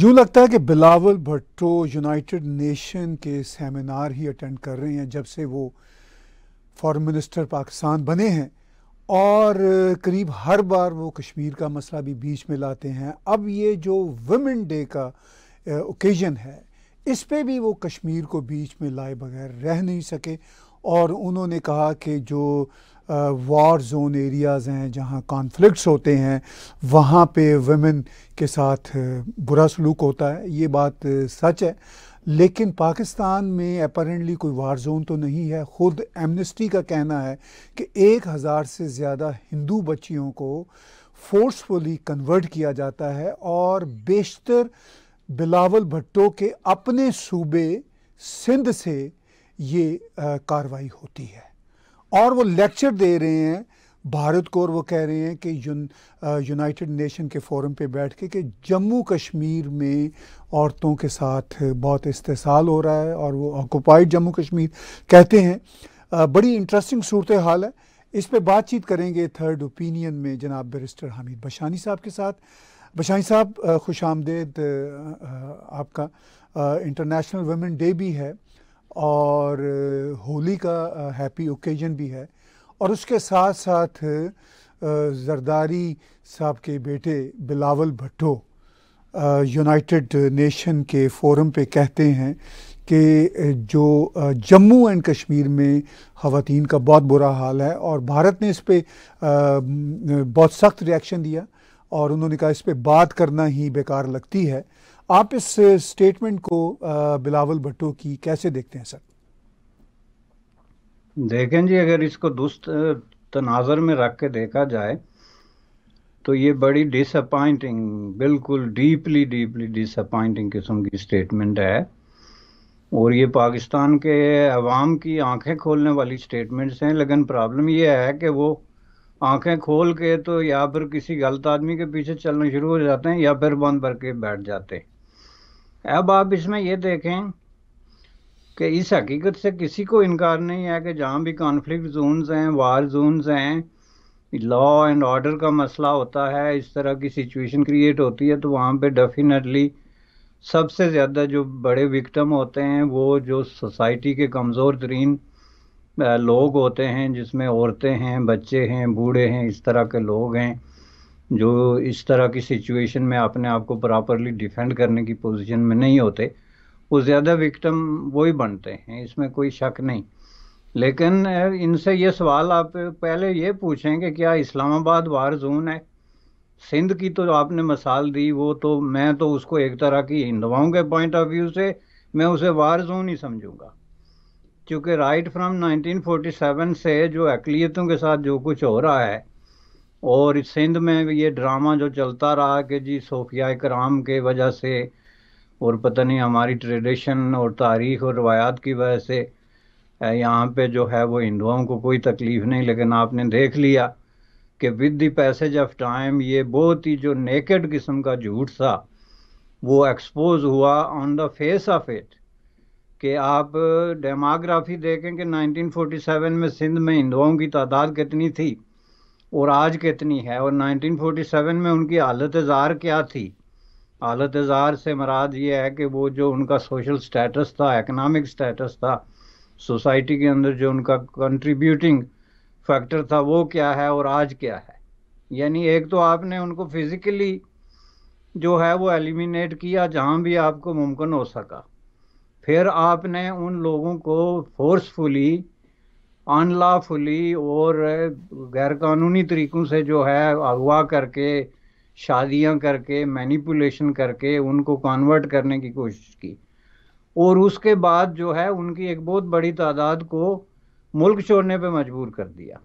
यूँ लगता है कि बिलावल भट्टो यूनाइटेड नेशन के सेमिनार ही अटेंड कर रहे हैं जब से वो फॉरेन मिनिस्टर पाकिस्तान बने हैं और करीब हर बार वो कश्मीर का मसला भी बीच में लाते हैं अब ये जो वमेन डे का ओकेजन है इस पे भी वो कश्मीर को बीच में लाए बगैर रह नहीं सके और उन्होंने कहा कि जो वॉर जोन एरियाज़ हैं जहाँ कॉन्फ्लिक्ट्स होते हैं वहाँ पे वमेन के साथ बुरा सलूक होता है ये बात सच है लेकिन पाकिस्तान में अपेरेंटली कोई वार जोन तो नहीं है ख़ुद एमनेस्टी का कहना है कि एक हज़ार से ज़्यादा हिंदू बच्चियों को फोर्सफुली कन्वर्ट किया जाता है और बेशतर बिलावल भट्टो के अपने सूबे सिंध से ये कार्रवाई होती है और वो लेक्चर दे रहे हैं भारत को और वो कह रहे हैं कि यून यूनाइटेड नेशन के फोरम पे बैठ के कि जम्मू कश्मीर में औरतों के साथ बहुत इस्तेसाल हो रहा है और वो ऑक्यूपाइड जम्मू कश्मीर कहते हैं आ, बड़ी इंटरेस्टिंग सूरत हाल है इस पर बातचीत करेंगे थर्ड ओपिनियन में जनाब बैरिस्टर हामिद बशानी साहब के साथ बशानी साहब खुश आमदेद आपका इंटरनेशनल वमेन डे भी है और होली का हैप्पी ओकेजन भी है और उसके साथ साथ जरदारी साहब के बेटे बिलावल भट्टो यूनाइटेड नेशन के फोरम पे कहते हैं कि जो जम्मू एंड कश्मीर में ख़वान का बहुत बुरा हाल है और भारत ने इस पर बहुत सख्त रिएक्शन दिया और उन्होंने कहा इस पर बात करना ही बेकार लगती है आप इस स्टेटमेंट को बिलावल भट्टो की कैसे देखते हैं सर देखें जी अगर इसको दुस्त तनाजर में रख के देखा जाए तो ये बड़ी डिसअपॉइंटिंग बिल्कुल डीपली डीपली डिसअपॉइंटिंग किस्म की स्टेटमेंट है और ये पाकिस्तान के अवाम की आंखें खोलने वाली स्टेटमेंट्स हैं लेकिन प्रॉब्लम ये है कि वो आंखें खोल के तो या फिर किसी गलत आदमी के पीछे चलना शुरू हो जाते हैं या फिर बंद भर के बैठ जाते हैं अब आप इसमें ये देखें कि इस हकीकत से किसी को इनकार नहीं है कि जहाँ भी कॉन्फ्लिक्ट जोन्स हैं वार जोन्स हैं लॉ एंड ऑर्डर का मसला होता है इस तरह की सिचुएशन क्रिएट होती है तो वहाँ पे डेफिनेटली सबसे ज़्यादा जो बड़े विक्टम होते हैं वो जो सोसाइटी के कमज़ोर तरीन लोग होते हैं जिसमें औरतें हैं बच्चे हैं बूढ़े हैं इस तरह के लोग हैं जो इस तरह की सिचुएशन में अपने आप को प्रॉपरली डिफेंड करने की पोजीशन में नहीं होते वो ज़्यादा विक्टम वही बनते हैं इसमें कोई शक नहीं लेकिन इनसे ये सवाल आप पहले ये पूछें कि क्या इस्लामाबाद वार जोन है सिंध की तो आपने मिसाल दी वो तो मैं तो उसको एक तरह की हिंदुओं के पॉइंट ऑफ व्यू से मैं उसे वार जोन ही समझूंगा क्योंकि राइट फ्रॉम 1947 से जो अकलीतों के साथ जो कुछ हो रहा है और सिंध में ये ड्रामा जो चलता रहा कि जी सोफिया कराम के वजह से और पता नहीं हमारी ट्रेडिशन और तारीख और रवायात की वजह से यहाँ पे जो है वो हिंदुओं को कोई तकलीफ़ नहीं लेकिन आपने देख लिया कि with the passage of time ये बहुत ही जो नेकेड किस्म का झूठ था वो एक्सपोज हुआ on the face of it कि आप डेमाग्राफी देखें कि 1947 में सिंध में हिंदुओं की तादाद कितनी थी और आज कितनी है और 1947 में उनकी हालत ज़ार क्या थी हालत ज़ार से मराद ये है कि वो जो उनका सोशल स्टेटस था इकनॉमिक स्टेटस था सोसाइटी के अंदर जो उनका कंट्रीब्यूटिंग फैक्टर था वो क्या है और आज क्या है यानी एक तो आपने उनको फिज़िकली जो है वो एलिमिनेट किया जहाँ भी आपको मुमकिन हो सका फिर आपने उन लोगों को फोर्सफुली अनलाफुली और गैरकानूनी तरीकों से जो है अगवा करके शादियां करके मैनिपुलेशन करके उनको कन्वर्ट करने की कोशिश की और उसके बाद जो है उनकी एक बहुत बड़ी तादाद को मुल्क छोड़ने पे मजबूर कर दिया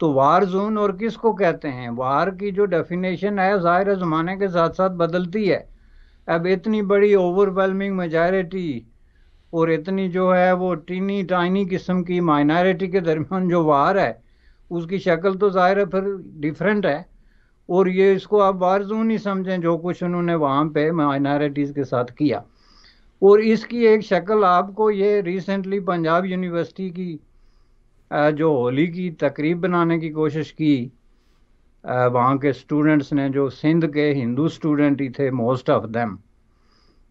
तो वार जोन और किस को कहते हैं वार की जो डेफिनेशन है ज़ाहिर ज़माने के साथ साथ बदलती है अब इतनी बड़ी ओवरवेलमिंग मेजॉरिटी और इतनी जो है वो टीनी टाइनी किस्म की माइनॉरिटी के दरमियान जो वार है उसकी शक्ल तो ज़ाहिर है फिर डिफरेंट है और ये इसको आप वार जोन नहीं समझें जो कुछ उन्होंने वहाँ पे माइनॉरिटीज़ के साथ किया और इसकी एक शक्ल आपको ये रिसेंटली पंजाब यूनिवर्सिटी की जो होली की तकरीब बनाने की कोशिश की वहाँ के स्टूडेंट्स ने जो सिंध के हिंदू स्टूडेंट ही थे मोस्ट ऑफ देम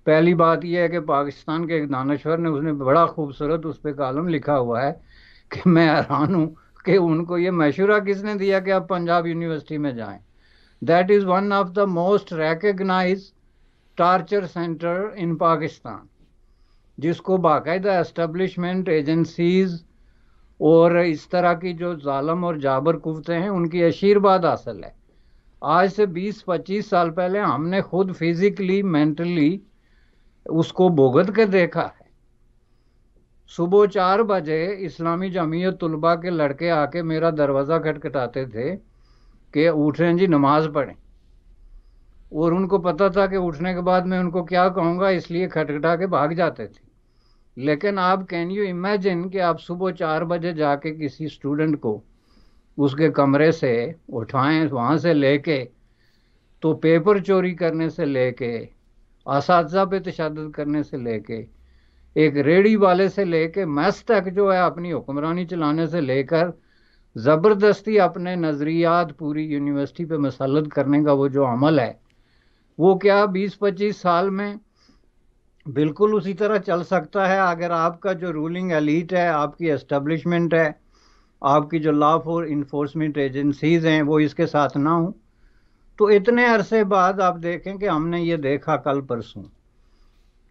पहली बात यह है कि पाकिस्तान के एक दानश्वर ने उसने बड़ा खूबसूरत उस पर कॉलम लिखा हुआ है कि मैं हैरान हूँ कि उनको ये मशूरा किसने दिया कि आप पंजाब यूनिवर्सिटी में जाएं that is one of the most recognise torture centre in Pakistan जिसको बाकायदा इस्टबलिशमेंट एजेंसीज़ और इस तरह की जो जालम और जाबर कुफते हैं उनकी आशीर्वाद हासिल है आज से 20-25 साल पहले हमने खुद फिज़िकली मेंटली उसको भोगत के देखा है सुबह चार बजे इस्लामी जमीयत तुलबा के लड़के आके मेरा दरवाज़ा खटखटाते थे कि उठ रहे जी नमाज पढ़ें और उनको पता था कि उठने के बाद मैं उनको क्या कहूँगा इसलिए खटखटा के भाग जाते थे लेकिन आप कैन यू इमेजिन कि आप सुबह चार बजे जाके किसी स्टूडेंट को उसके कमरे से उठाएं वहाँ से लेके तो पेपर चोरी करने से लेके इस पे तशद करने से लेके एक रेड़ी वाले से लेके मैस तक जो है अपनी हुक्मरानी चलाने से लेकर ज़बरदस्ती अपने नज़रियात पूरी यूनिवर्सिटी पे मसलत करने का वो जो अमल है वो क्या बीस पच्चीस साल में बिल्कुल उसी तरह चल सकता है अगर आपका जो रूलिंग एलीट है आपकी एस्टेब्लिशमेंट है आपकी जो लॉ फॉर इन्फोर्समेंट एजेंसीज हैं वो इसके साथ ना हों तो इतने अरसे बाद आप देखें कि हमने ये देखा कल परसों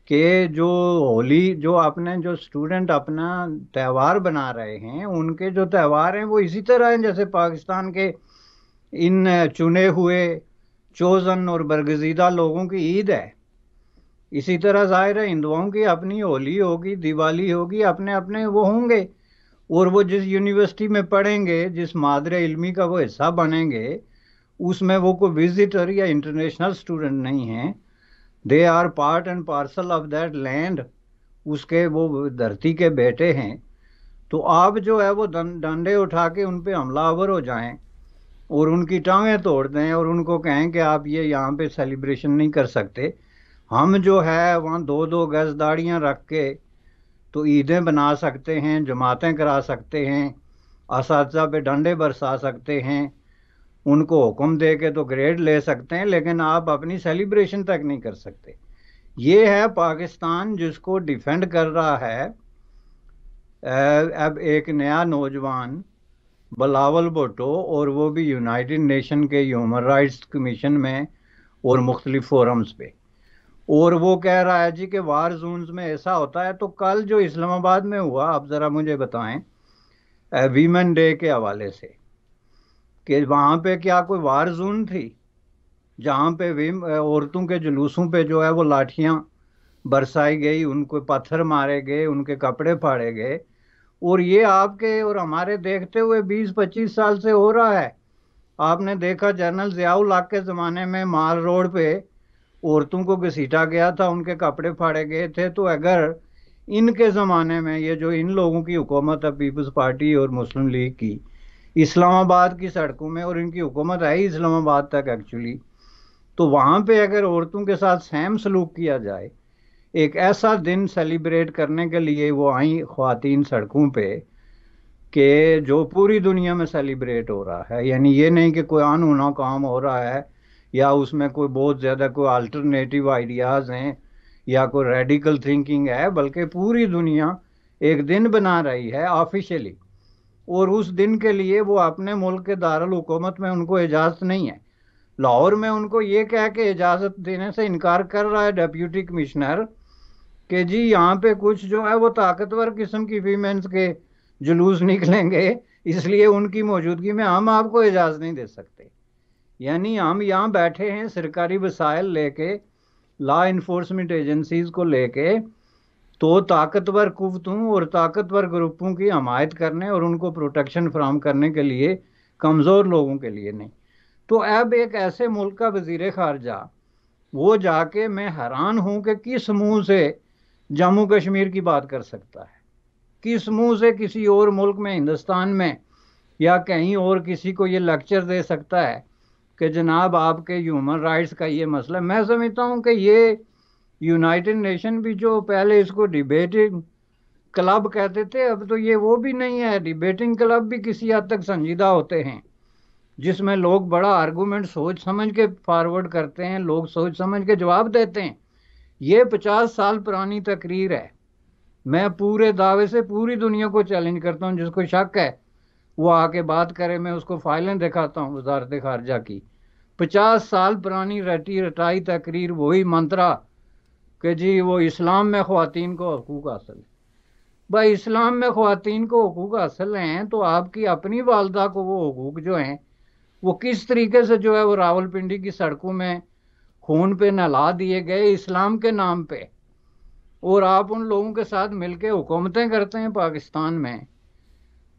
के जो होली जो आपने जो स्टूडेंट अपना त्यौहार बना रहे हैं उनके जो त्यौहार हैं वो इसी तरह हैं जैसे पाकिस्तान के इन चुने हुए चोजन और बरगजीदा लोगों की ईद है इसी तरह जाहिर है हिंदुओं की अपनी होली होगी दिवाली होगी अपने अपने वो होंगे और वो जिस यूनिवर्सिटी में पढ़ेंगे जिस मादरे इल्मी का वो हिस्सा बनेंगे उसमें वो कोई विजिटर या इंटरनेशनल स्टूडेंट नहीं है they are part and parcel of that land उसके वो धरती के बेटे हैं तो आप जो है वो डंडे उठा के उन पर हमलावर हो जाएं और उनकी टांगें तोड़ दें और उनको कहें कि आप ये यहाँ पे सेलिब्रेशन नहीं कर सकते हम जो है वहाँ दो दो गज दाड़ियाँ रख के तो ईदें बना सकते हैं जमातें करा सकते हैं इस पे डंडे बरसा सकते हैं उनको हुक्म दे के तो ग्रेड ले सकते हैं लेकिन आप अपनी सेलिब्रेशन तक नहीं कर सकते ये है पाकिस्तान जिसको डिफेंड कर रहा है अब एक नया नौजवान बलावल भुटो और वो भी यूनाइटेड नेशन के ह्यूमन राइट्स कमीशन में और मुख्तलिफ फोरम्स पे और वो कह रहा है जी कि वार जोन्स में ऐसा होता है तो कल जो इस्लामाबाद में हुआ आप ज़रा मुझे बताएं वीमेन डे के हवाले से कि वहाँ पे क्या कोई वार जोन थी जहाँ पे औरतों के जुलूसों पे जो है वो लाठियाँ बरसाई गई उनको पत्थर मारे गए उनके कपड़े फाड़े गए और ये आपके और हमारे देखते हुए 20-25 साल से हो रहा है आपने देखा जनरल जियाउल हक के ज़माने में माल रोड पे औरतों को घसीटा गया था उनके कपड़े फाड़े गए थे तो अगर इनके ज़माने में ये जो इन लोगों की हुकूमत है पीपल्स पार्टी और मुस्लिम लीग की इस्लामाबाद की सड़कों में और इनकी हुकूमत आई इस्लामाबाद तक एक्चुअली तो वहाँ पे अगर औरतों के साथ सहम सलूक किया जाए एक ऐसा दिन सेलिब्रेट करने के लिए वो आई खातन सड़कों पे कि जो पूरी दुनिया में सेलिब्रेट हो रहा है यानी ये नहीं कि कोई अनहोना काम हो रहा है या उसमें कोई बहुत ज़्यादा कोई अल्टरनेटिव आइडियाज़ हैं या कोई रेडिकल थिंकिंग है बल्कि पूरी दुनिया एक दिन बना रही है ऑफिशियली और उस दिन के लिए वो अपने मुल्क के दारुल हुकूमत में उनको इजाज़त नहीं है लाहौर में उनको ये कह के इजाज़त देने से इनकार कर रहा है डेप्यूटी कमिश्नर कि जी यहाँ पे कुछ जो है वो ताकतवर किस्म की फीमेल्स के जुलूस निकलेंगे इसलिए उनकी मौजूदगी में हम आपको इजाज़त नहीं दे सकते यानी हम यहाँ बैठे हैं सरकारी वसायल लेके ला इन्फोर्समेंट एजेंसीज को लेके तो ताकतवर कुतों और ताकतवर ग्रुपों की हमायत करने और उनको प्रोटेक्शन फ्राहम करने के लिए कमज़ोर लोगों के लिए नहीं तो अब एक ऐसे मुल्क का वजीर खारजा वो जाके मैं हैरान हूँ कि किस मुँह से जम्मू कश्मीर की बात कर सकता है किस मुँह से किसी और मुल्क में हिंदुस्तान में या कहीं और किसी को ये लेक्चर दे सकता है कि जनाब आपके ह्यूमन राइट्स का ये मसला मैं समझता हूँ कि ये यूनाइटेड नेशन भी जो पहले इसको डिबेटिंग क्लब कहते थे अब तो ये वो भी नहीं है डिबेटिंग क्लब भी किसी हद तक संजीदा होते हैं जिसमें लोग बड़ा आर्गूमेंट सोच समझ के फॉरवर्ड करते हैं लोग सोच समझ के जवाब देते हैं ये पचास साल पुरानी तकरीर है मैं पूरे दावे से पूरी दुनिया को चैलेंज करता हूँ जिसको शक है वो आके बात करे मैं उसको फाइलें दिखाता हूँ वजारत खारजा की पचास साल पुरानी रटी रटाई तकरीर वही मंत्रा कि जी वो इस्लाम में ख़वान को हकूक हासिल है भाई इस्लाम में ख़वान को हकूक हासिल हैं तो आपकी अपनी वालदा को वो हकूक जो हैं वो किस तरीके से जो है वो रावलपिंडी की सड़कों में खून पे नहला दिए गए इस्लाम के नाम पे और आप उन लोगों के साथ मिलके हुकूमतें करते हैं पाकिस्तान में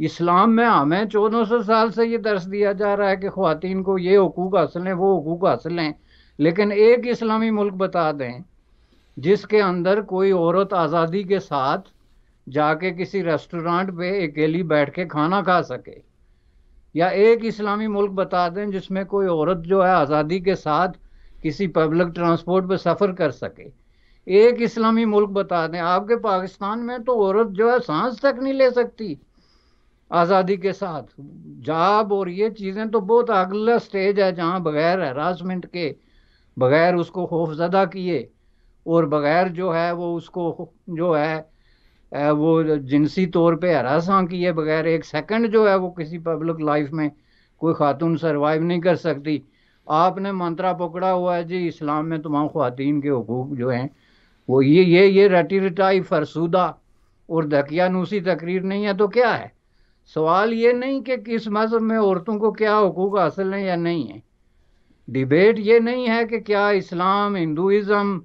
इस्लाम में हमें चौदह सौ साल से ये दर्श दिया जा रहा है कि ख़वान को ये हकूक हासिल हैं वो हकूक हासिल हैं लेकिन एक इस्लामी मुल्क बता दें जिसके अंदर कोई औरत आज़ादी के साथ जाके किसी रेस्टोरेंट पे अकेली बैठ के खाना खा सके या एक इस्लामी मुल्क बता दें जिसमें कोई औरत जो है आज़ादी के साथ किसी पब्लिक ट्रांसपोर्ट पर सफ़र कर सके एक इस्लामी मुल्क बता दें आपके पाकिस्तान में तो औरत जो है सांस तक नहीं ले सकती आज़ादी के साथ जाब और ये चीज़ें तो बहुत अगला स्टेज है जहाँ बगैर हरासमेंट के बगैर उसको खौफजदा किए और बगैर जो है वो उसको जो है वो जिनसी तौर पे हरासा किए बगैर एक सेकंड जो है वो किसी पब्लिक लाइफ में कोई खातून सरवाइव नहीं कर सकती आपने मंत्रा पकड़ा हुआ है जी इस्लाम में तमाम खातन के हकूक जो हैं वो ये ये ये रटी रटाई फरसूदा और दकियानूसी तकरीर नहीं है तो क्या है सवाल ये नहीं कि किस मजहब में औरतों को क्या हकूक हासिल हैं या नहीं है डिबेट ये नहीं है कि क्या इस्लाम हिंदुज़म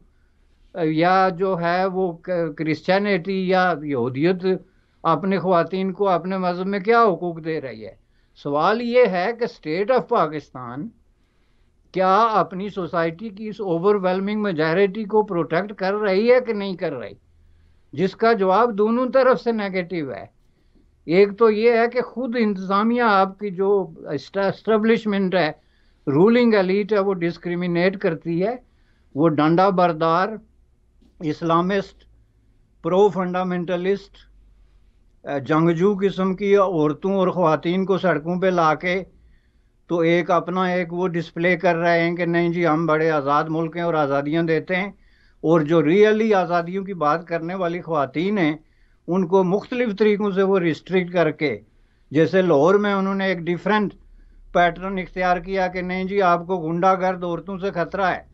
या जो है वो क्रिश्चियनिटी या यहूदियत अपने खुवान को अपने मज़हब में क्या हकूक़ दे रही है सवाल ये है कि स्टेट ऑफ पाकिस्तान क्या अपनी सोसाइटी की इस ओवरवेलमिंग मेजॉरिटी को प्रोटेक्ट कर रही है कि नहीं कर रही जिसका जवाब दोनों तरफ से नेगेटिव है एक तो ये है कि खुद इंतज़ामिया आपकी जो इस्टबलिशमेंट है रूलिंग अलीट है वो डिस्क्रिमिनेट करती है वो डंडा बरदार इस्लामिस्ट प्रो फंडामेंटलिस्ट जंगजू किस्म की औरतों और ख़वान को सड़कों पे ला के तो एक अपना एक वो डिस्प्ले कर रहे हैं कि नहीं जी हम बड़े आज़ाद मुल्क हैं और आज़ादियाँ देते हैं और जो रियली आज़ादियों की बात करने वाली ख़वान हैं उनको मुख्तलिफ़ तरीक़ों से वो रिस्ट्रिक्ट करके जैसे लाहौर में उन्होंने एक डिफरेंट पैटर्न इख्तियार किया कि नहीं जी आपको गुंडागर्द औरतों से ख़तरा है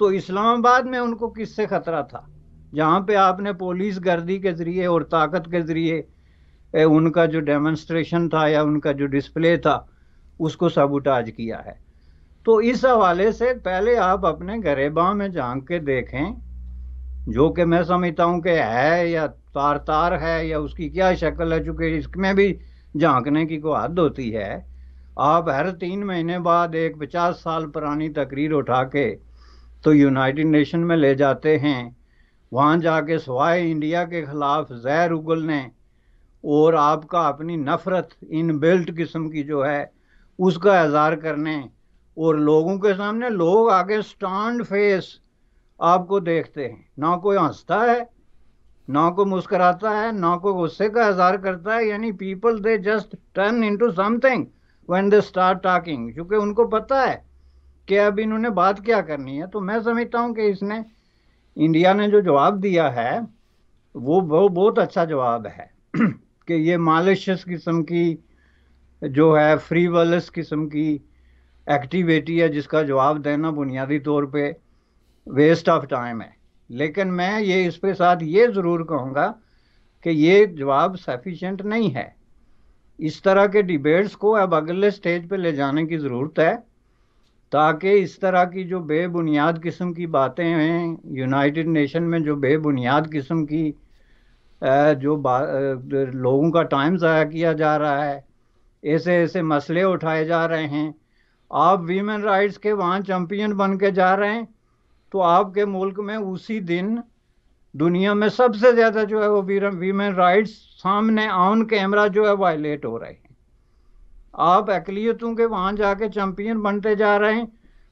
तो इस्लामाबाद में उनको किससे खतरा था जहाँ पे आपने पुलिस गर्दी के जरिए और ताकत के जरिए उनका जो डेमोन्स्ट्रेशन था या उनका जो डिस्प्ले था उसको साबुटाज किया है तो इस हवाले से पहले आप अपने गरेबा में झांक के देखें जो कि मैं समझता हूँ कि है या तार तार है या उसकी क्या शक्ल है चूँकि इसमें भी झांकने की को हद होती है आप हर तीन महीने बाद एक पचास साल पुरानी तकरीर उठा के तो यूनाइटेड नेशन में ले जाते हैं वहाँ जाके सवाए इंडिया के ख़िलाफ़ जहर उगलने और आपका अपनी नफ़रत इन बेल्ट किस्म की जो है उसका इजहार करने और लोगों के सामने लोग आगे स्टांड फेस आपको देखते हैं ना कोई हंसता है ना कोई मुस्कराता है ना कोई गुस्से का इजहार करता है यानी people they just turn into something when they start talking क्योंकि उनको पता है कि अब इन्होंने बात क्या करनी है तो मैं समझता हूँ कि इसने इंडिया ने जो जवाब दिया है वो बहुत बहुत अच्छा जवाब है कि ये मालिशस किस्म की जो है फ्री वर्लस किस्म की एक्टिविटी है जिसका जवाब देना बुनियादी तौर पे वेस्ट ऑफ टाइम है लेकिन मैं ये इसके साथ ये ज़रूर कहूँगा कि ये जवाब सफिशेंट नहीं है इस तरह के डिबेट्स को अब अगले स्टेज पे ले जाने की ज़रूरत है ताकि इस तरह की जो बेबुनियाद किस्म की बातें हैं यूनाइटेड नेशन में जो बेबुनियाद किस्म की जो लोगों का टाइम ज़ाया किया जा रहा है ऐसे ऐसे मसले उठाए जा रहे हैं आप वीमेन राइट्स के वहाँ चैम्पियन बन के जा रहे हैं तो आपके मुल्क में उसी दिन दुनिया में सबसे ज़्यादा जो है वो वीमेन राइट्स सामने ऑन कैमरा जो है वायलेट हो रहे हैं आप अकलीतों के वहाँ जाके चैम्पियन बनते जा रहे हैं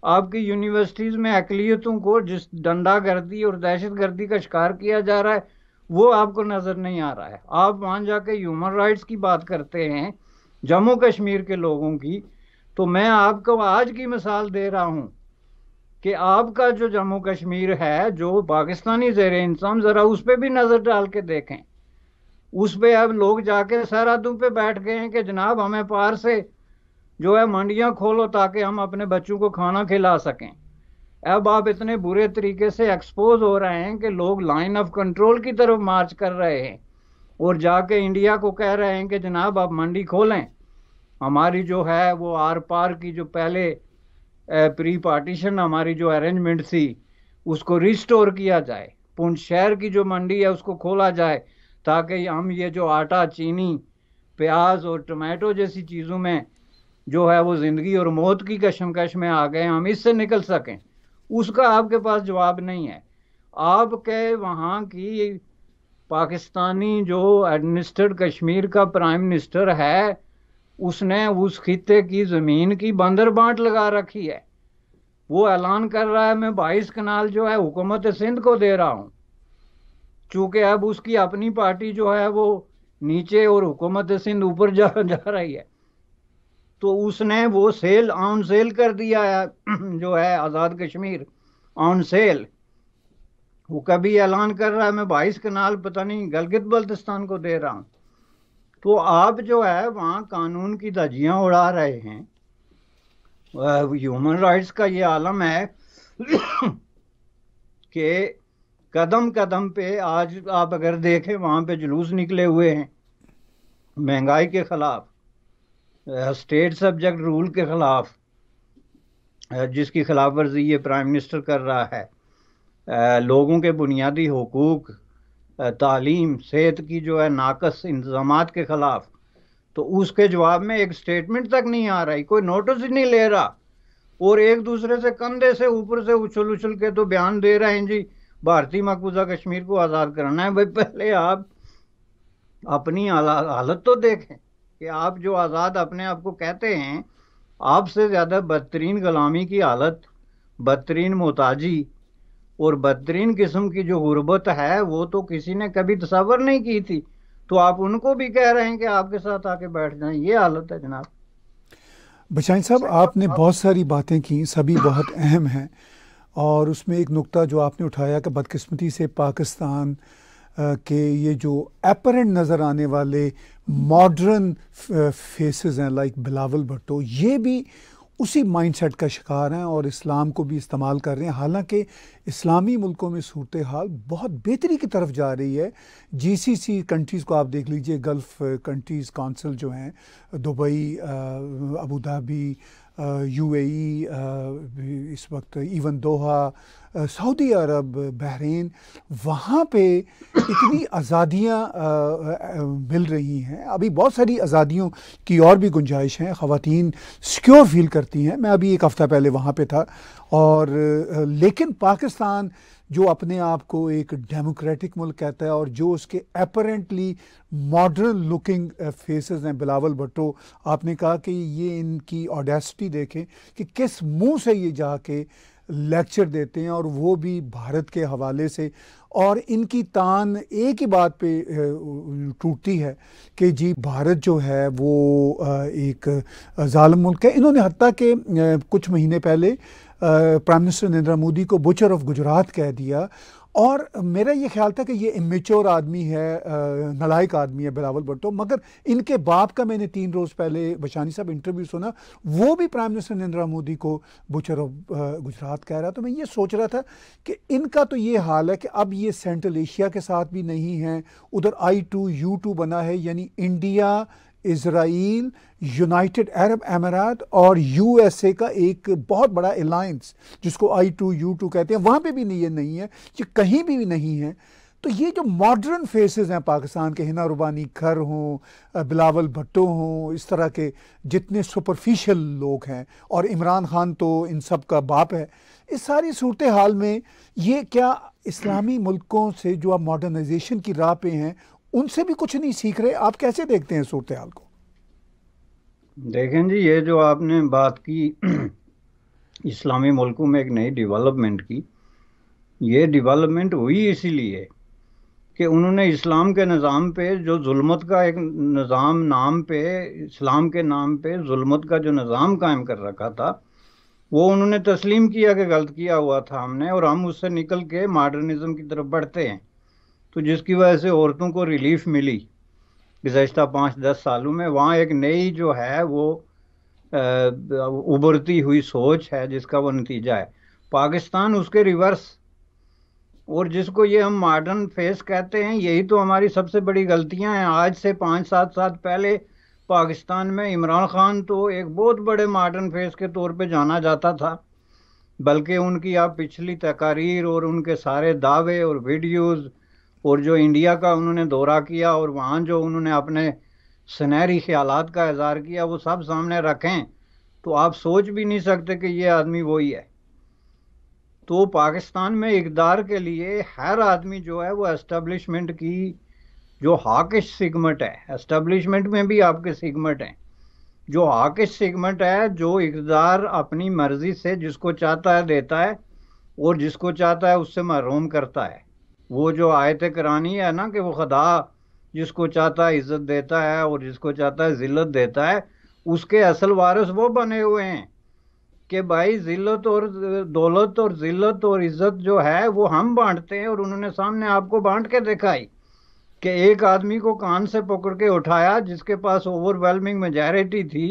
आपकी यूनिवर्सिटीज़ में अकलीतों को जिस डंडा गर्दी और दहशत गर्दी का शिकार किया जा रहा है वो आपको नज़र नहीं आ रहा है आप वहाँ जाके ह्यूमन राइट्स की बात करते हैं जम्मू कश्मीर के लोगों की तो मैं आपको आज की मिसाल दे रहा हूँ कि आपका जो जम्मू कश्मीर है जो पाकिस्तानी जेर इंसान ज़रा उस पर भी नज़र डाल के देखें उस पे अब लोग जाके सरहदों पे बैठ गए हैं कि जनाब हमें पार से जो है मंडियां खोलो ताकि हम अपने बच्चों को खाना खिला सकें अब आप इतने बुरे तरीके से एक्सपोज हो रहे हैं कि लोग लाइन ऑफ कंट्रोल की तरफ मार्च कर रहे हैं और जाके इंडिया को कह रहे हैं कि जनाब आप मंडी खोलें हमारी जो है वो आर पार की जो पहले प्री पार्टीशन हमारी जो अरेंजमेंट थी उसको रिस्टोर किया जाए पुंछ शहर की जो मंडी है उसको खोला जाए ताकि हम ये जो आटा चीनी प्याज और टमाटो जैसी चीज़ों में जो है वो ज़िंदगी और मौत की कशमकश में आ गए हम इससे निकल सकें उसका आपके पास जवाब नहीं है आपके वहाँ की पाकिस्तानी जो एडमिनिस्ट्रेट कश्मीर का प्राइम मिनिस्टर है उसने उस खत्े की ज़मीन की बंदर बांट लगा रखी है वो ऐलान कर रहा है मैं बाईस कनाल जो है हुकूमत सिंध को दे रहा हूँ चूंकि अब उसकी अपनी पार्टी जो है वो नीचे और हुकूमत सिंध ऊपर जा जा रही है तो उसने वो सेल ऑन सेल कर दिया है जो है आज़ाद कश्मीर ऑन सेल वो कभी ऐलान कर रहा है मैं बाईस कनाल पता नहीं गलगित बल्तिस्तान को दे रहा हूँ तो आप जो है वहाँ कानून की धजियाँ उड़ा रहे हैं ह्यूमन राइट्स का ये आलम है कि कदम कदम पे आज आप अगर देखें वहाँ पे जुलूस निकले हुए हैं महंगाई के खिलाफ स्टेट सब्जेक्ट रूल के खिलाफ जिसकी खिलाफ वर्जी ये प्राइम मिनिस्टर कर रहा है लोगों के बुनियादी हकूक़ तालीम सेहत की जो है नाकस इंतजाम के खिलाफ तो उसके जवाब में एक स्टेटमेंट तक नहीं आ रही कोई नोटिस ही नहीं ले रहा और एक दूसरे से कंधे से ऊपर से उछल उछल के तो बयान दे रहे हैं जी भारतीय मकबूजा कश्मीर को आज़ाद कराना है भाई पहले आप अपनी हालत तो देखें कि आप जो आज़ाद अपने आप को कहते हैं आपसे ज़्यादा बदतरीन ग़ुलामी की हालत बदतरीन मोताजी और बदतरीन किस्म की जो गुर्बत है वो तो किसी ने कभी तस्वर नहीं की थी तो आप उनको भी कह रहे हैं कि आपके साथ आके बैठ जाए ये हालत है जनाब बचाई साहब आपने बहुत सारी बातें की सभी बहुत अहम हैं और उसमें एक नुक्ता जो आपने उठाया कि बदकिस्मती से पाकिस्तान के ये जो एपरेंट नज़र आने वाले मॉडर्न फेसेस हैं लाइक बिलावल भट्टो ये भी उसी माइंडसेट का शिकार हैं और इस्लाम को भी इस्तेमाल कर रहे हैं हालांकि इस्लामी मुल्कों में सूरत हाल बहुत बेहतरी की तरफ जा रही है जी सी सी कंट्रीज़ को आप देख लीजिए गल्फ़ कंट्रीज़ काउंसिल जो हैं Dubai Abu Dhabi UAE e, इस वक्त even Doha Saudi Arab Bahrain वहाँ पे इतनी आज़ादियाँ मिल रही हैं अभी बहुत सारी आज़ादियों की और भी गुंजाइश हैं ख़वान सिक्योर फील करती हैं मैं अभी एक हफ़्ता पहले वहाँ पे था और लेकिन पाकिस्तान जो अपने आप को एक डेमोक्रेटिक मुल्क कहता है और जो उसके अपरेंटली मॉडर्न लुकिंग फेसेस हैं बिलावल भट्टो आपने कहा कि ये इनकी ऑडेसिटी देखें कि किस मुंह से ये जाके लेक्चर देते हैं और वो भी भारत के हवाले से और इनकी तान एक ही बात पे uh, टूटती है कि जी भारत जो है वो uh, एक uh, ालम मुल्क है इन्होंने हती के कुछ महीने पहले प्राइम मिनिस्टर नरेंद्र मोदी को बुचर ऑफ गुजरात कह दिया और मेरा ये ख्याल था कि ये इमेच्योर आदमी है नलायक आदमी है बिलावल भट्टो मगर इनके बाप का मैंने तीन रोज़ पहले बशानी साहब इंटरव्यू सुना वो भी प्राइम मिनिस्टर नरेंद्र मोदी को बुचर ऑफ गुजरात कह रहा तो मैं ये सोच रहा था कि इनका तो ये हाल है कि अब ये सेंट्रल एशिया के साथ भी नहीं है उधर आई टू यू टू बना है यानी इंडिया इसराइल यूनाइटेड अरब अमारात और यूएसए का एक बहुत बड़ा अलायंस जिसको आई टू यू टू कहते हैं वहाँ पे भी नहीं ये नहीं है कि कहीं भी नहीं है तो ये जो मॉडर्न फेसेस हैं पाकिस्तान के हिना रुबानी खर हों बिलावल भट्टो हों इस तरह के जितने सुपरफिशियल लोग हैं और इमरान खान तो इन सब का बाप है इस सारी सूरत हाल में ये क्या इस्लामी मुल्कों से जो आप मॉडर्नाइजेशन की राह पे हैं उनसे भी कुछ नहीं सीख रहे आप कैसे देखते हैं सूरत हाल को देखें जी ये जो आपने बात की इस्लामी मुल्कों में एक नई डेवलपमेंट की ये डेवलपमेंट हुई इसीलिए कि उन्होंने इस्लाम के निज़ाम पे जो जुल्मत का एक निज़ाम नाम पे इस्लाम के नाम पे जुल्मत का जो निज़ाम कायम कर रखा था वो उन्होंने तस्लीम किया कि गलत किया हुआ था हमने और हम उससे निकल के मॉडर्निज्म की तरफ बढ़ते हैं तो जिसकी वजह से औरतों को रिलीफ मिली गुजशत पाँच दस सालों में वहाँ एक नई जो है वो उभरती हुई सोच है जिसका वो नतीजा है पाकिस्तान उसके रिवर्स और जिसको ये हम मॉडर्न फेस कहते हैं यही तो हमारी सबसे बड़ी गलतियां हैं आज से पाँच सात साल पहले पाकिस्तान में इमरान खान तो एक बहुत बड़े मॉडर्न फेस के तौर पे जाना जाता था बल्कि उनकी आप पिछली तकारीर और उनके सारे दावे और वीडियोज़ और जो इंडिया का उन्होंने दौरा किया और वहाँ जो उन्होंने अपने सुनहरी ख्याल का इजहार किया वो सब सामने रखें तो आप सोच भी नहीं सकते कि ये आदमी वही है तो पाकिस्तान में इकदार के लिए हर आदमी जो है वो एस्टेब्लिशमेंट की जो हाकिश सिगमेंट है एस्टेब्लिशमेंट में भी आपके सिगमेंट हैं जो हाकिश सिगमेंट है जो इकदार अपनी मर्जी से जिसको चाहता है देता है और जिसको चाहता है उससे महरूम करता है वो जो आयत करानी है ना कि वो खुदा जिसको चाहता है इज्जत देता है और जिसको चाहता है जिल्लत देता है उसके असल वारस वो बने हुए हैं कि भाई जिल्लत और दौलत और जिल्लत और इज्जत जो है वो हम बांटते हैं और उन्होंने सामने आपको बांट के दिखाई कि एक आदमी को कान से पकड़ के उठाया जिसके पास ओवरवेलमिंग मेजॉरिटी थी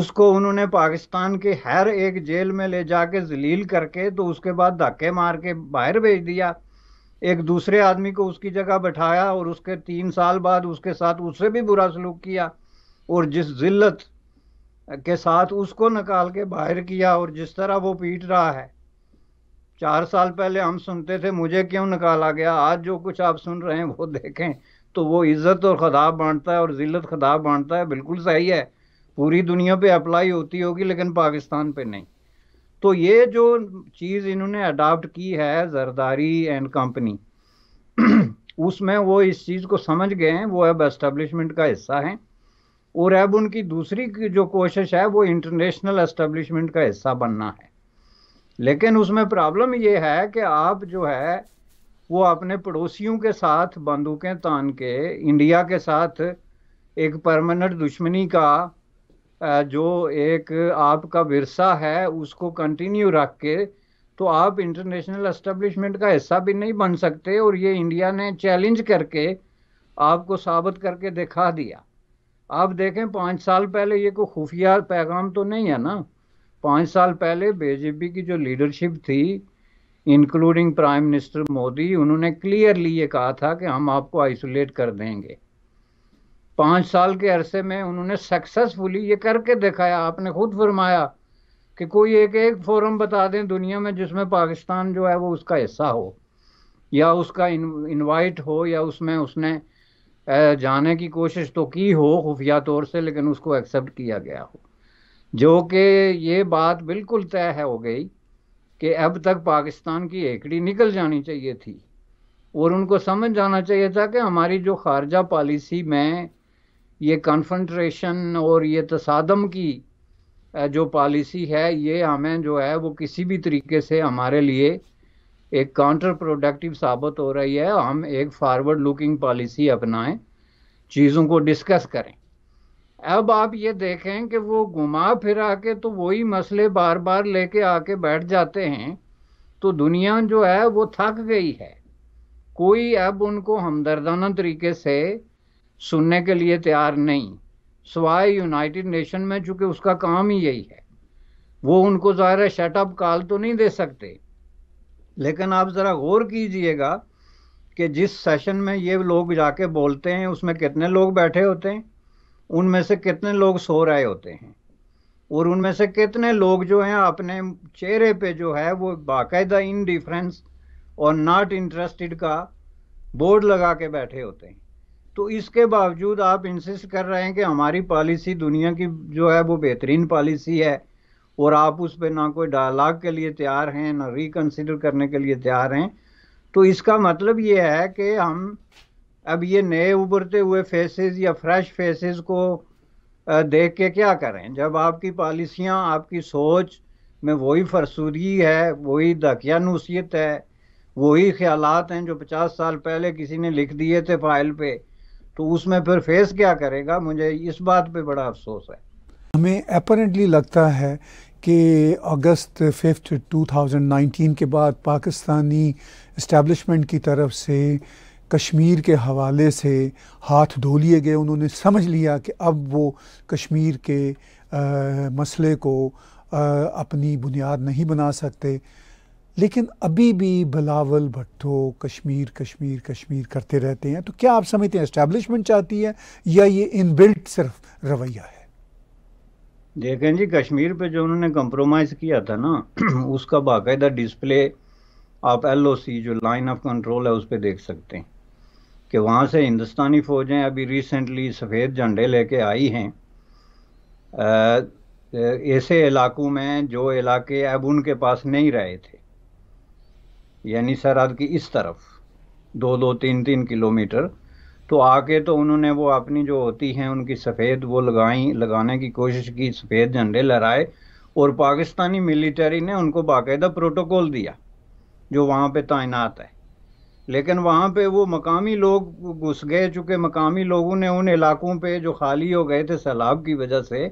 उसको उन्होंने पाकिस्तान के हर एक जेल में ले जाके जलील करके तो उसके बाद धक्के मार के बाहर भेज दिया एक दूसरे आदमी को उसकी जगह बैठाया और उसके तीन साल बाद उसके साथ उससे भी बुरा सलूक किया और जिस जिल्लत के साथ उसको निकाल के बाहर किया और जिस तरह वो पीट रहा है चार साल पहले हम सुनते थे मुझे क्यों निकाला गया आज जो कुछ आप सुन रहे हैं वो देखें तो वो इज़्ज़त और खदाब बांटता है और ज़िल्लत खदाब बांटता है बिल्कुल सही है पूरी दुनिया पे अप्लाई होती होगी लेकिन पाकिस्तान पे नहीं तो ये जो चीज़ इन्होंने अडाप्ट की है जरदारी एंड कंपनी उसमें वो इस चीज़ को समझ गए हैं वो अब एस्टेब्लिशमेंट का हिस्सा है और अब उनकी दूसरी जो कोशिश है वो इंटरनेशनल एस्टेब्लिशमेंट का हिस्सा बनना है लेकिन उसमें प्रॉब्लम ये है कि आप जो है वो अपने पड़ोसियों के साथ बंदूकें तान के इंडिया के साथ एक परमानेंट दुश्मनी का जो एक आपका विरसा है उसको कंटिन्यू रख के तो आप इंटरनेशनल एस्टेब्लिशमेंट का हिस्सा भी नहीं बन सकते और ये इंडिया ने चैलेंज करके आपको साबित करके दिखा दिया आप देखें पाँच साल पहले ये कोई खुफिया पैगाम तो नहीं है ना पाँच साल पहले बीजेपी की जो लीडरशिप थी इंक्लूडिंग प्राइम मिनिस्टर मोदी उन्होंने क्लियरली ये कहा था कि हम आपको आइसोलेट कर देंगे पाँच साल के अरसे में उन्होंने सक्सेसफुली ये करके दिखाया आपने खुद फरमाया कि कोई एक एक फोरम बता दें दुनिया में जिसमें पाकिस्तान जो है वो उसका हिस्सा हो या उसका इनवाइट हो या उसमें उसने जाने की कोशिश तो की हो खुफिया तौर से लेकिन उसको एक्सेप्ट किया गया हो जो कि ये बात बिल्कुल तय है हो गई कि अब तक पाकिस्तान की एकड़ी निकल जानी चाहिए थी और उनको समझ जाना चाहिए था कि हमारी जो खारजा पॉलिसी में ये कॉन्फंट्रेशन और ये तसादम की जो पॉलिसी है ये हमें जो है वो किसी भी तरीके से हमारे लिए एक काउंटर प्रोडक्टिव साबित हो रही है हम एक फारवर्ड लुकिंग पॉलिसी अपनाएं चीज़ों को डिस्कस करें अब आप ये देखें कि वो घुमा फिरा के तो वही मसले बार बार लेके आके बैठ जाते हैं तो दुनिया जो है वो थक गई है कोई अब उनको हमदर्दाना तरीके से सुनने के लिए तैयार नहीं सवाए यूनाइटेड नेशन में चूंकि उसका काम ही यही है वो उनको ज़ाहिर है शटअप कॉल तो नहीं दे सकते लेकिन आप ज़रा गौर कीजिएगा कि जिस सेशन में ये लोग जाके बोलते हैं उसमें कितने लोग बैठे होते हैं उनमें से कितने लोग सो रहे होते हैं और उनमें से कितने लोग जो हैं अपने चेहरे पे जो है वो बाकायदा इनडिफ्रेंस और नॉट इंटरेस्टेड का बोर्ड लगा के बैठे होते हैं तो इसके बावजूद आप इंसिस्ट कर रहे हैं कि हमारी पॉलिसी दुनिया की जो है वो बेहतरीन पॉलिसी है और आप उस पर ना कोई डायलाग के लिए तैयार हैं ना रिकन्सिडर करने के लिए तैयार हैं तो इसका मतलब ये है कि हम अब ये नए उभरते हुए फेसेस या फ्रेश फेसेस को देख के क्या करें जब आपकी पॉलिसियाँ आपकी सोच में वही फरसूदगी है वही दकियानूसियत है वही ख्यालात हैं जो पचास साल पहले किसी ने लिख दिए थे फाइल पे तो उसमें फिर फेस क्या करेगा मुझे इस बात पे बड़ा अफसोस है हमें अपरेंटली लगता है कि अगस्त फिफ्थ 2019 के बाद पाकिस्तानी इस्टेब्लिशमेंट की तरफ से कश्मीर के हवाले से हाथ धो लिए गए उन्होंने समझ लिया कि अब वो कश्मीर के आ, मसले को आ, अपनी बुनियाद नहीं बना सकते लेकिन अभी भी बलावल भट्टो कश्मीर कश्मीर कश्मीर करते रहते हैं तो क्या आप समझते हैं इस्टेब्लिशमेंट चाहती है या ये इनबिल्ट सिर्फ रवैया है देखें जी कश्मीर पे जो उन्होंने कंप्रोमाइज़ किया था ना उसका बाकायदा डिस्प्ले आप एलओसी जो लाइन ऑफ कंट्रोल है उस पर देख सकते हैं कि वहाँ से हिंदुस्तानी फ़ौजें अभी रिसेंटली सफ़ेद झंडे लेके आई हैं ऐसे इलाकों में जो इलाके अब उनके पास नहीं रहे थे यानी सरहद की इस तरफ दो दो तीन तीन किलोमीटर तो आके तो उन्होंने वो अपनी जो होती हैं उनकी सफ़ेद वो लगाई लगाने की कोशिश की सफ़ेद झंडे लहराए और पाकिस्तानी मिलिट्री ने उनको बाकायदा प्रोटोकॉल दिया जो वहाँ पे तैनात है लेकिन वहाँ पे वो मकामी लोग घुस गए चूँकि मकामी लोगों ने उन इलाकों पे जो खाली हो गए थे सैलाब की वजह से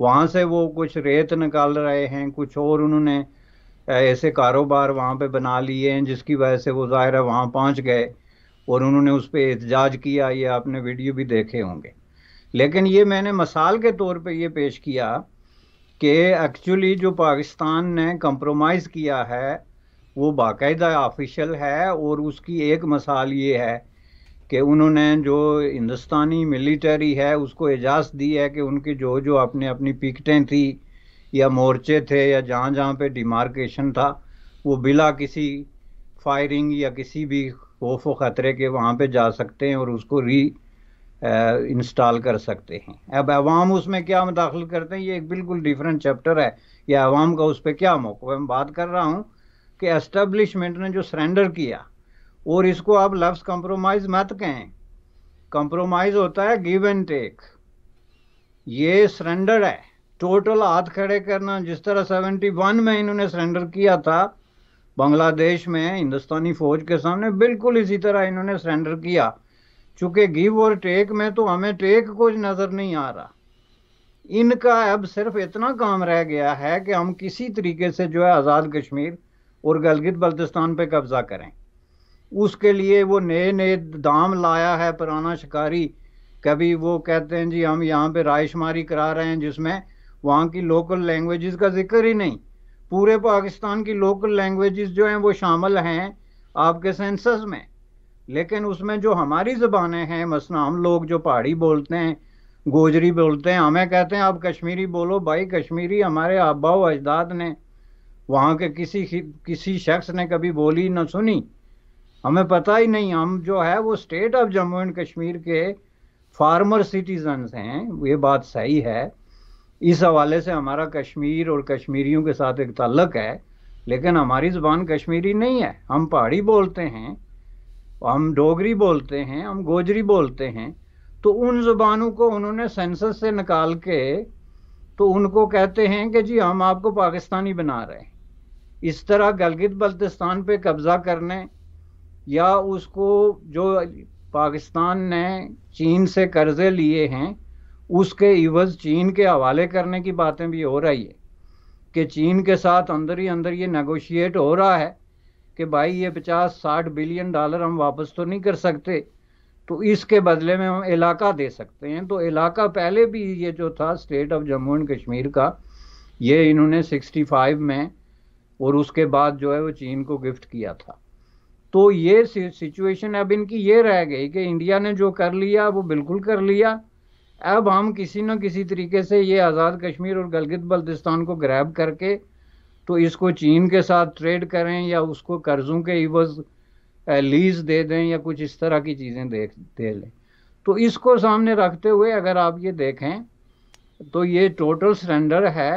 वहाँ से वो कुछ रेत निकाल रहे हैं कुछ और उन्होंने ऐसे कारोबार वहाँ पे बना लिए हैं जिसकी वजह से वो ज़ाहिर है वहाँ पहुँच गए और उन्होंने उस पर एहतजाज किया ये आपने वीडियो भी देखे होंगे लेकिन ये मैंने मसाल के तौर पे ये पेश किया कि एक्चुअली जो पाकिस्तान ने कंप्रोमाइज़ किया है वो बाकायदा ऑफिशल है और उसकी एक मसाल ये है कि उन्होंने जो हिंदुस्तानी मिलिट्री है उसको एजाज़ दी है कि उनकी जो जो अपने अपनी पिकटें थी या मोर्चे थे या जहाँ जहाँ पे डिमार्केशन था वो बिला किसी फायरिंग या किसी भी खौफ व ख़तरे के वहाँ पे जा सकते हैं और उसको री इंस्टॉल कर सकते हैं अब अवाम उसमें क्या मुदाखल करते हैं ये एक बिल्कुल डिफरेंट चैप्टर है या अवाम का उस पर क्या मौका मैं बात कर रहा हूँ कि एस्टेब्लिशमेंट ने जो सरेंडर किया और इसको आप लफ्ज़ कंप्रोमाइज़ मत कहें कंप्रोमाइज़ होता है गिव एंड टेक ये सरेंडर है टोटल हाथ खड़े करना जिस तरह 71 में इन्होंने सरेंडर किया था बांग्लादेश में हिंदुस्तानी फौज के सामने बिल्कुल इसी तरह इन्होंने सरेंडर किया चूंकि गिव और टेक में तो हमें टेक कुछ नज़र नहीं आ रहा इनका अब सिर्फ इतना काम रह गया है कि हम किसी तरीके से जो है आज़ाद कश्मीर और गलगित बल्तिस्तान पे कब्ज़ा करें उसके लिए वो नए नए दाम लाया है पुराना शिकारी कभी वो कहते हैं जी हम यहाँ पे रायशुमारी करा रहे हैं जिसमें वहाँ की लोकल लैंग्वेजेस का जिक्र ही नहीं पूरे पाकिस्तान की लोकल लैंग्वेजेस जो हैं वो शामिल हैं आपके सेंसस में लेकिन उसमें जो हमारी ज़बानें हैं मसना हम लोग जो पहाड़ी बोलते हैं गोजरी बोलते हैं हमें कहते हैं आप कश्मीरी बोलो भाई कश्मीरी हमारे आबा अजदाद ने वहाँ के किसी किसी शख्स ने कभी बोली ना सुनी हमें पता ही नहीं हम जो है वो state of Jammu and Kashmir के फार्मर सिटीजन्स हैं ये बात सही है इस हवाले से हमारा कश्मीर और कश्मीरियों के साथ एक तल्लक है लेकिन हमारी ज़बान कश्मीरी नहीं है हम पहाड़ी बोलते हैं हम डोगरी बोलते हैं हम गोजरी बोलते हैं तो उन ज़ुबानों को उन्होंने सेंसस से निकाल के तो उनको कहते हैं कि जी हम आपको पाकिस्तानी बना रहे हैं इस तरह गलगित बल्तिस्तान पे कब्ज़ा करने या उसको जो पाकिस्तान ने चीन से कर्ज़े लिए हैं उसके इवज चीन के हवाले करने की बातें भी हो रही है कि चीन के साथ अंदर ही अंदर ये नेगोशिएट हो रहा है कि भाई ये पचास साठ बिलियन डॉलर हम वापस तो नहीं कर सकते तो इसके बदले में हम इलाका दे सकते हैं तो इलाका पहले भी ये जो था state of Jammu and Kashmir का ये इन्होंने 65 में और उसके बाद जो है वो चीन को गिफ्ट किया था तो ये सिचुएशन अब इनकी ये रह गई कि इंडिया ने जो कर लिया वो बिल्कुल कर लिया अब हम किसी न किसी तरीके से ये आज़ाद कश्मीर और गलगित बल्तिस्तान को ग्रैब करके तो इसको चीन के साथ ट्रेड करें या उसको कर्ज़ों के इवज लीज दे दें या कुछ इस तरह की चीज़ें दे दे लें तो इसको सामने रखते हुए अगर आप ये देखें तो ये टोटल सरेंडर है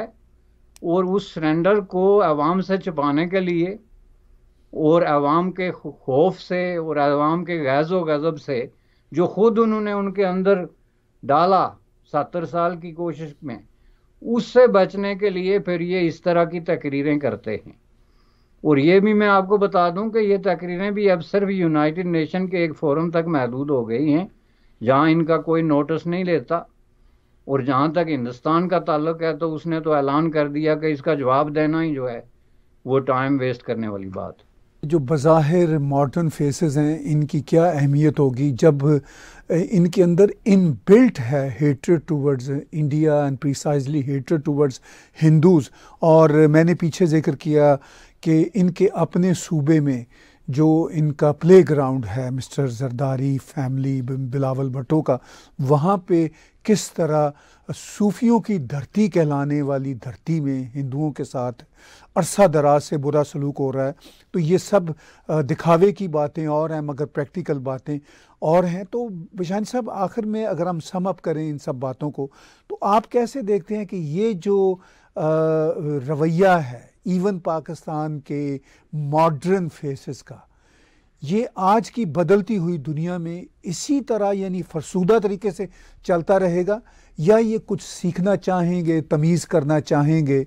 और उस सरेंडर को आवाम से छुपाने के लिए और आवाम के खौफ से और आवाम के गैज़ गज़ब से जो ख़ुद उन्होंने उनके अंदर डाला सत्तर साल की कोशिश में उससे बचने के लिए फिर ये इस तरह की तकरीरें करते हैं और ये भी मैं आपको बता दूं कि ये तकरीरें भी अब सिर्फ यूनाइटेड नेशन के एक फोरम तक महदूद हो गई हैं जहाँ इनका कोई नोटिस नहीं लेता और जहां तक हिंदुस्तान का ताल्लुक है तो उसने तो ऐलान कर दिया कि इसका जवाब देना ही जो है वो टाइम वेस्ट करने वाली बात है जो बज़ाहिर मॉडर्न फेसेस हैं इनकी क्या अहमियत होगी जब इनके अंदर इन बिल्ट है hatred towards India and precisely hatred towards Hindus और मैंने पीछे जिक्र किया कि इनके अपने सूबे में जो इनका प्ले ग्राउंड है मिस्टर जरदारी फैमिली बिलावल भट्टो का वहाँ पे किस तरह सूफियों की धरती कहलाने वाली धरती में हिंदुओं के साथ अरसा दराज से बुरा सलूक हो रहा है तो ये सब दिखावे की बातें और हैं मगर प्रैक्टिकल बातें और हैं तो बिशान साहब आखिर में अगर हम अप करें इन सब बातों को तो आप कैसे देखते हैं कि ये जो रवैया है इवन पाकिस्तान के मॉडर्न फेसेस का ये आज की बदलती हुई दुनिया में इसी तरह यानी फरसूदा तरीके से चलता रहेगा या ये कुछ सीखना चाहेंगे तमीज़ करना चाहेंगे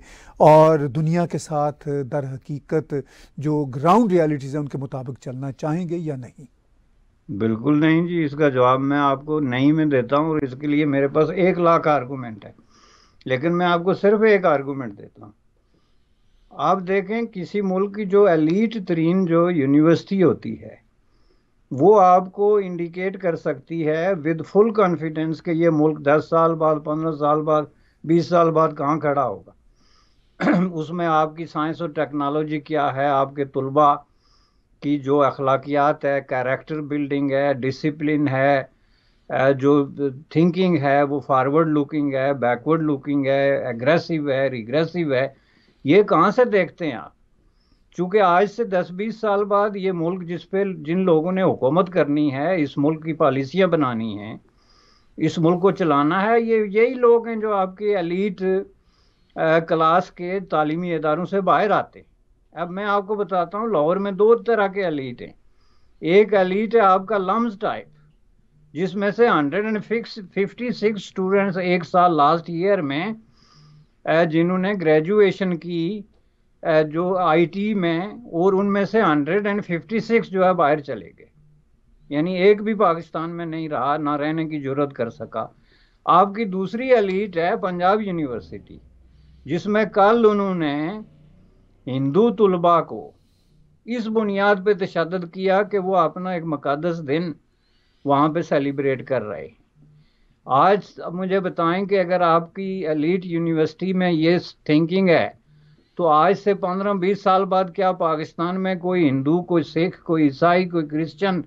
और दुनिया के साथ दर हकीकत जो ग्राउंड रियलिटीज़ हैं उनके मुताबिक चलना चाहेंगे या नहीं बिल्कुल नहीं जी इसका जवाब मैं आपको नहीं में देता हूँ और इसके लिए मेरे पास एक लाख आर्गूमेंट है लेकिन मैं आपको सिर्फ एक आर्गूमेंट देता हूँ आप देखें किसी मुल्क की जो एलिट तरीन जो यूनिवर्सिटी होती है वो आपको इंडिकेट कर सकती है विद फुल कॉन्फिडेंस कि ये मुल्क 10 साल बाद 15 साल बाद 20 साल बाद कहाँ खड़ा होगा उसमें आपकी साइंस और टेक्नोलॉजी क्या है आपके तलबा की जो अखलाकियात है कैरेक्टर बिल्डिंग है डिसिप्लिन है जो थिंकिंग है वो फॉरवर्ड लुकिंग है बैकवर्ड लुकिंग है एग्रेसिव है रिग्रेसिव है ये कहाँ से देखते हैं आप चूंकि आज से 10-20 साल बाद ये मुल्क जिस पे जिन लोगों ने हुकूमत करनी है इस मुल्क की पॉलिसियाँ बनानी हैं इस मुल्क को चलाना है ये यही लोग हैं जो आपके अलीट क्लास के तालीमी इदारों से बाहर आते अब मैं आपको बताता हूँ लाहौर में दो तरह के अलीट हैं एक अलीट है आपका लम्स टाइप जिसमें से hundred and six fifty six students एक साल लास्ट ईयर में जिन्होंने ग्रेजुएशन की जो आईटी में और उनमें से 156 जो है बाहर चले गए यानी एक भी पाकिस्तान में नहीं रहा ना रहने की जरूरत कर सका आपकी दूसरी एलिट है पंजाब यूनिवर्सिटी जिसमें कल उन्होंने हिंदू तलबा को इस बुनियाद पे तशद किया कि वो अपना एक मुकदस दिन वहाँ पे सेलिब्रेट कर रहे हैं आज मुझे बताएं कि अगर आपकी एलिट यूनिवर्सिटी में ये थिंकिंग है तो आज से पंद्रह बीस साल बाद क्या पाकिस्तान में कोई हिंदू कोई सिख कोई ईसाई कोई क्रिश्चियन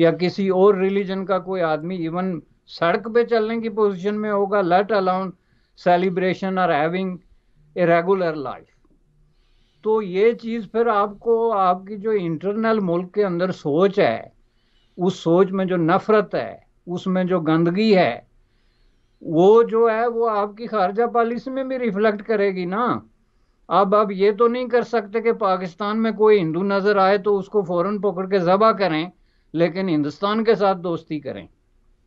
या किसी और रिलीजन का कोई आदमी इवन सड़क पे चलने की पोजीशन में होगा let alone celebration or having a regular life तो ये चीज़ फिर आपको आपकी जो इंटरनल मुल्क के अंदर सोच है उस सोच में जो नफरत है उसमें जो गंदगी है वो जो है वो आपकी खारजा पॉलिसी में भी रिफ्लेक्ट करेगी ना अब आप ये तो नहीं कर सकते कि पाकिस्तान में कोई हिंदू नजर आए तो उसको फौरन पकड़ के जबा करें लेकिन हिंदुस्तान के साथ दोस्ती करें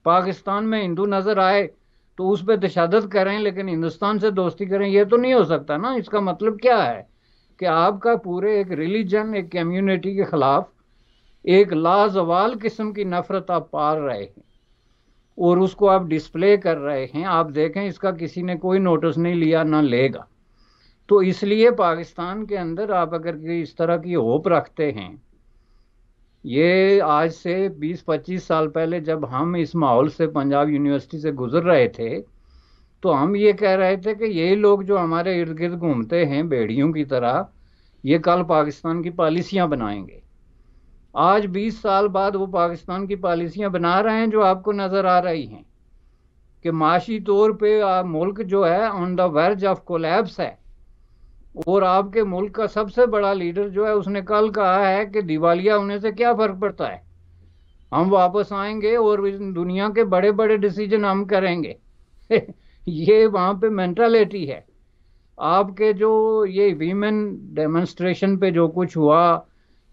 पाकिस्तान में हिंदू नजर आए तो उस पर तशादत करें लेकिन हिंदुस्तान से दोस्ती करें यह तो नहीं हो सकता ना इसका मतलब क्या है कि आपका पूरे एक रिलीजन एक कम्युनिटी के खिलाफ एक लाजवाल किस्म की नफरत आप पाल रहे हैं और उसको आप डिस्प्ले कर रहे हैं आप देखें इसका किसी ने कोई नोटिस नहीं लिया ना लेगा तो इसलिए पाकिस्तान के अंदर आप अगर इस तरह की होप रखते हैं ये आज से 20-25 साल पहले जब हम इस माहौल से पंजाब यूनिवर्सिटी से गुजर रहे थे तो हम ये कह रहे थे कि यही लोग जो हमारे इर्द गिर्द घूमते हैं बेड़ियों की तरह ये कल पाकिस्तान की पॉलिसियाँ बनाएंगे आज 20 साल बाद वो पाकिस्तान की पॉलिसियाँ बना रहे हैं जो आपको नज़र आ रही हैं कि माशी तौर पे आप मुल्क जो है on the verge of collapse है और आपके मुल्क का सबसे बड़ा लीडर जो है उसने कल कहा है कि दिवालिया होने से क्या फ़र्क पड़ता है हम वापस आएंगे और दुनिया के बड़े बड़े डिसीजन हम करेंगे ये वहाँ पे मेंटालिटी है आपके जो ये वीमेन डेमोन्स्ट्रेशन पे जो कुछ हुआ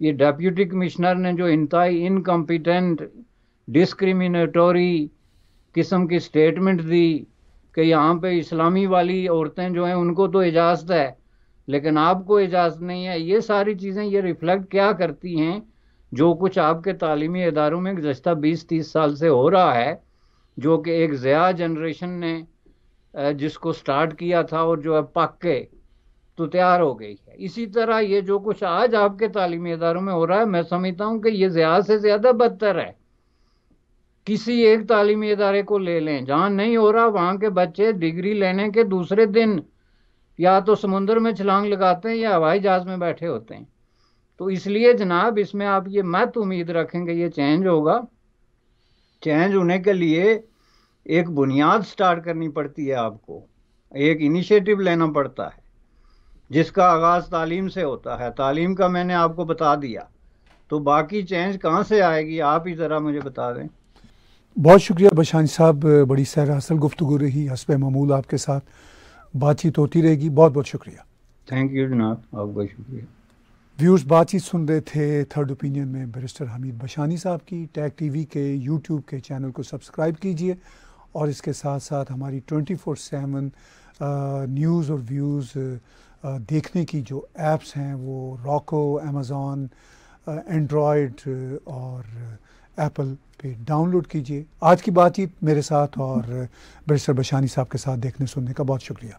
ये डेप्यूटी कमिश्नर ने जो इंतहाई इनकम्पिटेंट डिस्क्रिमिनेटोरी किस्म की स्टेटमेंट दी कि यहाँ पे इस्लामी वाली औरतें जो हैं उनको तो इजाज़त है लेकिन आपको इजाज़त नहीं है ये सारी चीज़ें ये रिफ्लेक्ट क्या करती हैं जो कुछ आपके तालीमी इदारों में गुजशत बीस तीस साल से हो रहा है जो कि एक ज़या जनरेशन ने जिसको स्टार्ट किया था और जो है पक के तो तैयार हो गई है इसी तरह ये जो कुछ आज आपके तालीमी इदारों में हो रहा है मैं समझता हूँ कि ये ज़्यादा से ज़्यादा बदतर है किसी एक तालीमी इदारे को ले लें जहाँ नहीं हो रहा वहाँ के बच्चे डिग्री लेने के दूसरे दिन या तो समुंदर में छलांग लगाते हैं या हवाई जहाज़ में बैठे होते हैं तो इसलिए जनाब इसमें आप ये मत उम्मीद रखेंगे ये चेंज होगा चेंज होने के लिए एक बुनियाद स्टार्ट करनी पड़ती है आपको एक इनिशिएटिव लेना पड़ता है जिसका आगाज़ तालीम से होता है तालीम का मैंने आपको बता दिया तो बाकी चेंज कहाँ से आएगी आप ही ज़रा मुझे बता दें बहुत शुक्रिया बशान साहब बड़ी सैर असल गुफ्तु रही हसब मामूल आपके साथ बातचीत होती रहेगी बहुत बहुत शुक्रिया थैंक यू जनाब बहुत शुक्रिया व्यूज़ बातचीत सुन रहे थे थर्ड ओपिनियन में बैरिस्टर हमीद बशानी साहब की टैग टीवी के यूट्यूब के चैनल को सब्सक्राइब कीजिए और इसके साथ साथ हमारी ट्वेंटी फोर सेवन न्यूज़ और व्यूज़ देखने की जो ऐप्स हैं वो रॉको अमेज़ोन एंड्रॉयड और एप्पल पे डाउनलोड कीजिए आज की बातचीत मेरे साथ और बरिस्टर बशानी साहब के साथ देखने सुनने का बहुत शुक्रिया